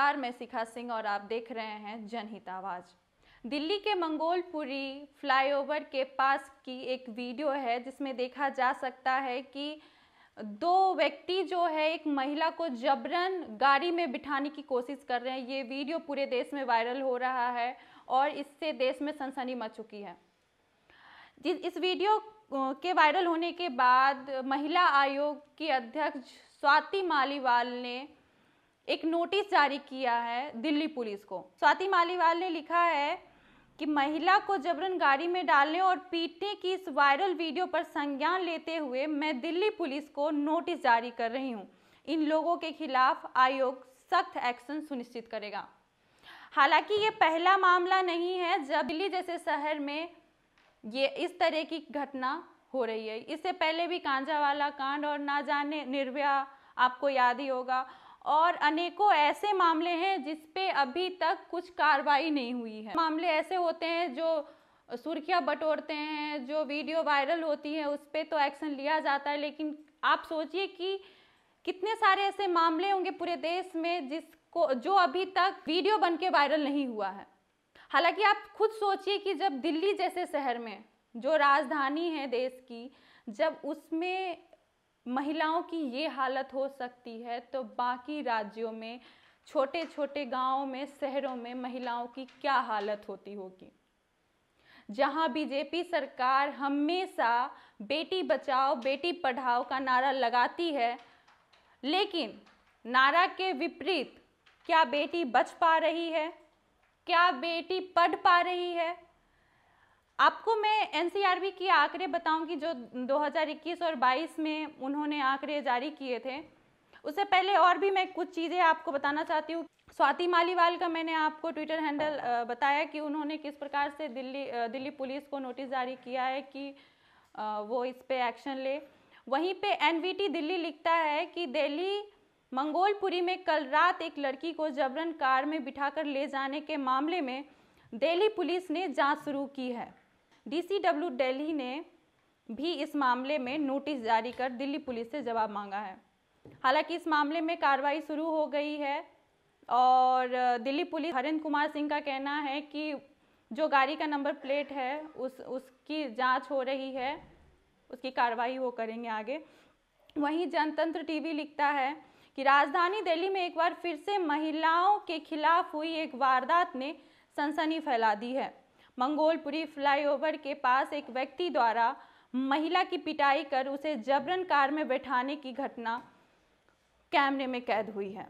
नमस्कार मैं शिखा सिंह और आप देख रहे हैं जनहित आवाज़ दिल्ली के मंगोलपुरी फ्लाईओवर के पास की एक वीडियो है जिसमें देखा जा सकता है कि दो व्यक्ति जो है एक महिला को जबरन गाड़ी में बिठाने की कोशिश कर रहे हैं ये वीडियो पूरे देश में वायरल हो रहा है और इससे देश में सनसनी मच चुकी है इस वीडियो के वायरल होने के बाद महिला आयोग की अध्यक्ष स्वाति मालीवाल ने एक नोटिस जारी किया है दिल्ली पुलिस को स्वाति मालीवाल ने लिखा है कि महिला को जबरन गाड़ी में डालने और पीटने की इस वायरल वीडियो पर संज्ञान लेते हुए मैं दिल्ली पुलिस को नोटिस जारी कर रही हूं इन लोगों के खिलाफ आयोग सख्त एक्शन सुनिश्चित करेगा हालांकि ये पहला मामला नहीं है जब दिल्ली जैसे शहर में ये इस तरह की घटना हो रही है इससे पहले भी कांजावाला कांड और ना जाने निर्भया आपको याद ही होगा और अनेकों ऐसे मामले हैं जिस पे अभी तक कुछ कार्रवाई नहीं हुई है मामले ऐसे होते हैं जो सुर्खियाँ बटोरते हैं जो वीडियो वायरल होती है उस पर तो एक्शन लिया जाता है लेकिन आप सोचिए कि कितने सारे ऐसे मामले होंगे पूरे देश में जिसको जो अभी तक वीडियो बन के वायरल नहीं हुआ है हालांकि आप खुद सोचिए कि जब दिल्ली जैसे शहर में जो राजधानी है देश की जब उसमें महिलाओं की ये हालत हो सकती है तो बाकी राज्यों में छोटे छोटे गांवों में शहरों में महिलाओं की क्या हालत होती होगी जहां बीजेपी सरकार हमेशा बेटी बचाओ बेटी पढ़ाओ का नारा लगाती है लेकिन नारा के विपरीत क्या बेटी बच पा रही है क्या बेटी पढ़ पा रही है आपको मैं एनसीआरबी की आंकड़े बताऊंगी जो 2021 और 22 में उन्होंने आंकड़े जारी किए थे उससे पहले और भी मैं कुछ चीज़ें आपको बताना चाहती हूँ स्वाति मालीवाल का मैंने आपको ट्विटर हैंडल बताया कि उन्होंने किस प्रकार से दिल्ली दिल्ली पुलिस को नोटिस जारी किया है कि वो इस पर एक्शन ले वहीं पे एनवीटी दिल्ली लिखता है कि दिल्ली मंगोलपुरी में कल रात एक लड़की को जबरन कार में बिठाकर ले जाने के मामले में दिल्ली पुलिस ने जांच शुरू की है डीसीडब्ल्यू दिल्ली ने भी इस मामले में नोटिस जारी कर दिल्ली पुलिस से जवाब मांगा है हालांकि इस मामले में कार्रवाई शुरू हो गई है और दिल्ली पुलिस हरिंद कुमार सिंह का कहना है कि जो गाड़ी का नंबर प्लेट है उस उसकी जांच हो रही है उसकी कार्रवाई वो करेंगे आगे वहीं जनतंत्र टीवी लिखता है कि राजधानी दिल्ली में एक बार फिर से महिलाओं के खिलाफ हुई एक वारदात ने सनसनी फैला दी है मंगोलपुरी फ्लाईओवर के पास एक व्यक्ति द्वारा महिला की पिटाई कर उसे जबरन कार में बैठाने की घटना कैमरे में कैद हुई है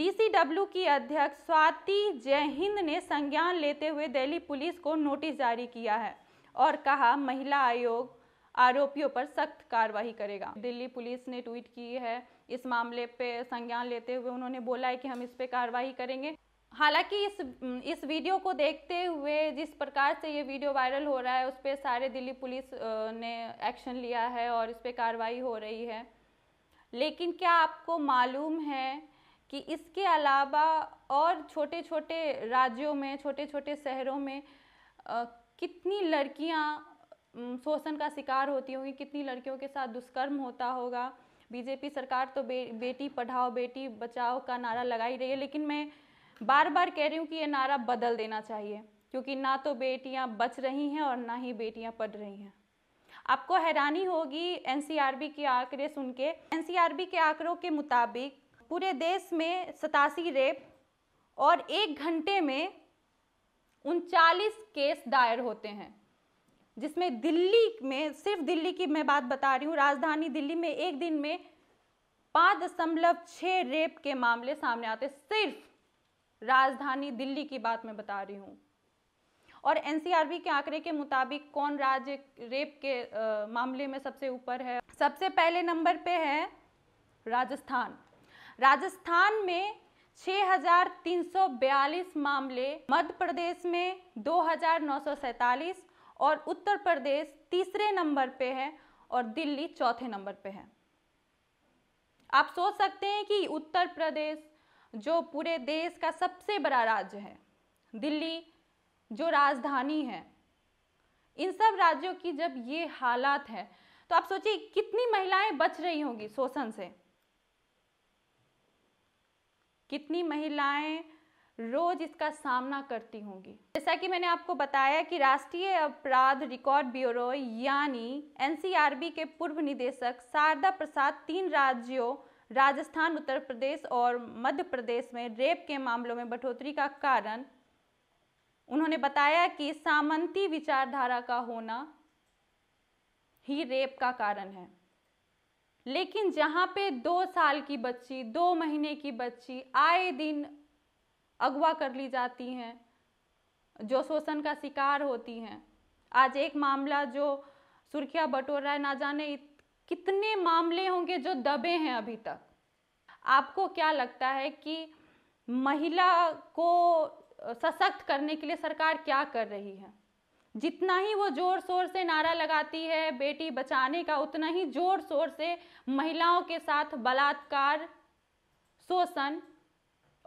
डीसीडब्ल्यू की अध्यक्ष स्वाति जयहिंद ने संज्ञान लेते हुए दिल्ली पुलिस को नोटिस जारी किया है और कहा महिला आयोग आरोपियों पर सख्त कार्रवाई करेगा दिल्ली पुलिस ने ट्वीट की है इस मामले पे संज्ञान लेते हुए उन्होंने बोला है कि हम इस पे कार्रवाई करेंगे हालांकि इस इस वीडियो को देखते हुए जिस प्रकार से ये वीडियो वायरल हो रहा है उस पर सारे दिल्ली पुलिस ने एक्शन लिया है और इस पर कार्रवाई हो रही है लेकिन क्या आपको मालूम है कि इसके अलावा और छोटे छोटे राज्यों में छोटे छोटे शहरों में आ, कितनी लड़कियां शोषण का शिकार होती होंगी कितनी लड़कियों के साथ दुष्कर्म होता होगा बीजेपी सरकार तो बे, बेटी पढ़ाओ बेटी बचाओ का नारा लगा ही रही है लेकिन मैं बार बार कह रही हूँ कि ये नारा बदल देना चाहिए क्योंकि ना तो बेटियाँ बच रही हैं और ना ही बेटियाँ पढ़ रही हैं आपको हैरानी होगी बी के आंकड़े सुन के बी के आंकड़ों के मुताबिक पूरे देश में सतासी रेप और एक घंटे में उनचालीस केस दायर होते हैं जिसमें दिल्ली में सिर्फ दिल्ली की मैं बात बता रही हूँ राजधानी दिल्ली में एक दिन में पाँच दशमलव छः रेप के मामले सामने आते सिर्फ राजधानी दिल्ली की बात मैं बता रही हूँ और एनसीआरबी के आंकड़े के मुताबिक कौन राज्य रेप के आ, मामले में सबसे ऊपर है सबसे पहले नंबर पे है राजस्थान राजस्थान में 6,342 मामले मध्य प्रदेश में 2,947 और उत्तर प्रदेश तीसरे नंबर पे है और दिल्ली चौथे नंबर पे है आप सोच सकते हैं कि उत्तर प्रदेश जो पूरे देश का सबसे बड़ा राज्य है दिल्ली जो राजधानी है इन सब राज्यों की जब ये हालात है तो आप सोचिए कितनी महिलाएं बच रही होंगी शोषण से कितनी महिलाएं रोज इसका सामना करती होंगी जैसा कि मैंने आपको बताया कि राष्ट्रीय अपराध रिकॉर्ड ब्यूरो यानी एनसीआरबी के पूर्व निदेशक शारदा प्रसाद तीन राज्यों राजस्थान उत्तर प्रदेश और मध्य प्रदेश में रेप के मामलों में बढ़ोतरी का कारण उन्होंने बताया कि सामंती विचारधारा का होना ही रेप का कारण है लेकिन जहाँ पे दो साल की बच्ची दो महीने की बच्ची आए दिन अगवा कर ली जाती हैं जो शोषण का शिकार होती हैं आज एक मामला जो सुर्खिया बटोर रहा है ना जाने कितने मामले होंगे जो दबे हैं अभी तक आपको क्या लगता है कि महिला को सशक्त करने के लिए सरकार क्या कर रही है जितना ही वो जोर शोर से नारा लगाती है बेटी बचाने का उतना ही जोर शोर से महिलाओं के साथ बलात्कार शोषण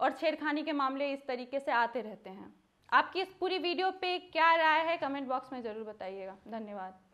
और छेड़खानी के मामले इस तरीके से आते रहते हैं आपकी इस पूरी वीडियो पे क्या राय है कमेंट बॉक्स में ज़रूर बताइएगा धन्यवाद